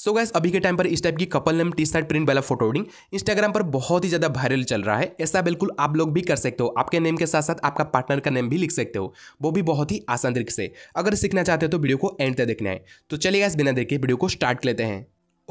सो so gas अभी के time पर इस टाइप की couple name T shirt print वाला फोटो वेडिंग इंस्टाग्राम पर बहुत ही ज़्यादा वायरल चल रहा है ऐसा बिल्कुल आप लोग भी कर सकते हो आपके नेम के साथ साथ आपका पार्टनर का नेम भी लिख सकते हो वो भी बहुत ही आसान तरीके से अगर सीखना चाहते हो तो वीडियो को एंड तक देखना है तो चलिए गैस बिना देखे वीडियो को स्टार्ट लेते हैं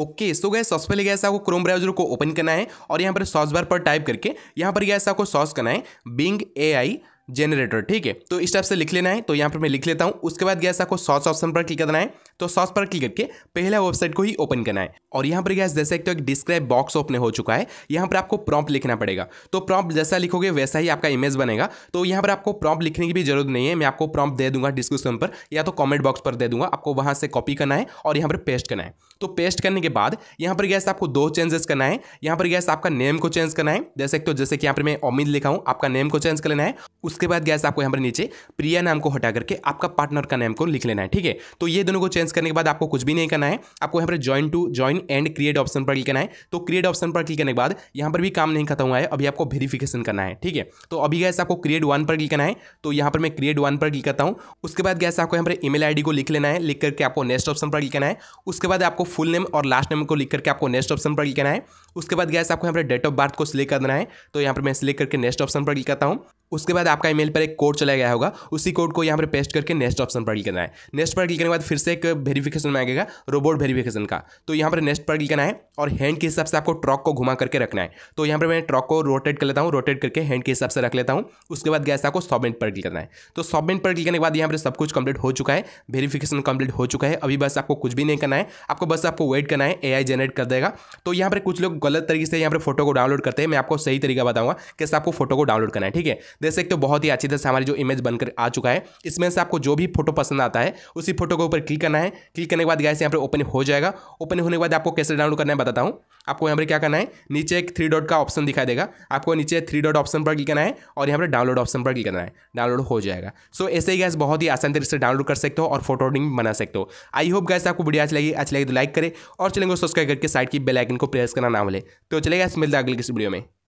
ओके सो गए सबसे पहले गैस आपको क्रोम ब्राउजर को ओपन करना है और यहाँ पर सॉस बार पर टाइप करके यहाँ पर गैस आपको सॉस करना है बिंग ए आई जनरेटर ठीक है तो इस टाइप से लिख लेना है तो यहाँ पर मैं लिख लेता हूँ उसके बाद गैस आपको सॉस ऑप्शन पर क्लिक करना है तो सॉस पर क्लिक करके पहला वेबसाइट को ही ओपन करना है और यहाँ पर गैस जैसे तो एक डिस्क्राइब बॉक्स ओपन हो चुका है यहाँ पर आपको प्रॉम्प्ट लिखना पड़ेगा तो प्रॉम्प्ट जैसा लिखोगे वैसा ही आपका इमेज बनेगा तो यहाँ पर आपको प्रॉम्प्ट लिखने की भी जरूरत नहीं है मैं आपको प्रॉम्प्ट दे दूंगा डिस्क्रिप्शन पर या तो कॉमेंट बॉक्स पर दे दूंगा आपको वहाँ से कॉपी करना है और यहाँ पर पेस्ट करना है तो पेस्ट करने के बाद यहाँ पर गैस आपको दो चेंजेस करना है यहाँ पर गैस आपका नेम को चेंज करना है जैसे तो जैसे कि यहाँ पर मैं अमित लिखा हूँ आपका नेम को चेंज कर लेना है उसके बाद गैस आपको यहाँ पर नीचे प्रिया नाम को हटा करके आपका पार्टनर का नाम को लिख लेना है ठीक है तो ये दोनों को चेंज करने के बाद आपको कुछ भी नहीं करना है आपको यहाँ पर join to join and create option पर क्लिक करना है तो क्रिएट ऑप्शन पर क्लिक करने के बाद यहाँ पर भी काम नहीं खत्म हुआ है अभी आपको वेरीफिकेशन करना है ठीक है तो अभी गैस आपको क्रिएट वन पर क्लिक करना है तो यहाँ पर मैं क्रिएट वन पर क्लिक करता हूँ उसके बाद गैस आपको यहाँ पर ईमेल आईडी को लिख लेना है लिख करके आपको नेक्स्ट ऑप्शन पर क्लिक करना है उसके बाद आपको फुल नेम और लास्ट नेम को लिख करके आपको नेक्स्ट ऑप्शन पर क्लिक करना है उसके बाद गैस आपको यहाँ पर डेट ऑफ बर्थ को सिलेक्ट करना है तो यहाँ पर मैं सिलेक्ट करके नेक्स्ट ऑप्शन पर क्लिक करता हूँ उसके बाद आपका ईमेल पर एक कोड चला गया होगा उसी कोड को यहाँ पर पेस्ट करके नेक्स्ट ऑप्शन पर क्लिक करना है नेक्स्ट पर क्लिक करने के बाद फिर से एक वेरीफिकेशन मांगेगा रोबोट वेरीफिकेशन का तो यहाँ पर नेक्स्ट पर क्लिक करना है और हैंड के हिसाब से आपको ट्रॉक को घुमा करके रखना है तो यहाँ पर मैं ट्रॉक को रोटेट कर लेता हूँ रोटेट करके हैंड के हिसाब से रख लेता हूँ उसके बाद गैस आपको सबमिट पर क्लिक करना है तो सबमिट पर क्लिक करने के बाद यहाँ पर सब कुछ कंप्लीट हो चुका है वेरीफिकेशन कंप्लीट हो चुका है अभी बस आपको कुछ भी नहीं करना है आपको बस आपको वेट करना है ए जनरेट कर देगा तो यहाँ पर कुछ लोग गलत तरीके से यहाँ पर फोटो को डाउनलोड करते हैं मैं आपको सही तरीका बताऊँगा कैसे आपको फोटो को डाउनलोड करना है ठीक है देख सकते हो बहुत ही अच्छी तरह से हमारी जो इमेज बनकर आ चुका है इसमें से आपको जो भी फोटो पसंद आता है उसी फोटो के ऊपर क्लिक करना है क्लिक करने के बाद गैस यहाँ पर ओपन हो जाएगा ओपन होने के बाद आपको कैसे डाउनलोड करना है बताता हूँ आपको यहाँ पर क्या करना है नीचे एक थ्री डॉट का ऑप्शन दिखाई देगा आपको नीचे थ्री डॉट ऑप्शन पर क्लिक करना है और यहाँ पर डाउनलोड ऑप्शन पर क्लिक करना है डाउनलोड हो जाएगा सो ऐसे ही गैस बहुत ही आसान तरीके से डाउनलोड कर सकते हो और फोटो बना सकते हो आई होप गैस आपको वीडियो अच्छी लगी अच्छी लगी तो लाइक करें और चलेंगे सब्सक्राइब करके साइड की बेलाइकन को प्रेस करना ना भूलें तो चलेगा मिलता है अगले किसी वीडियो में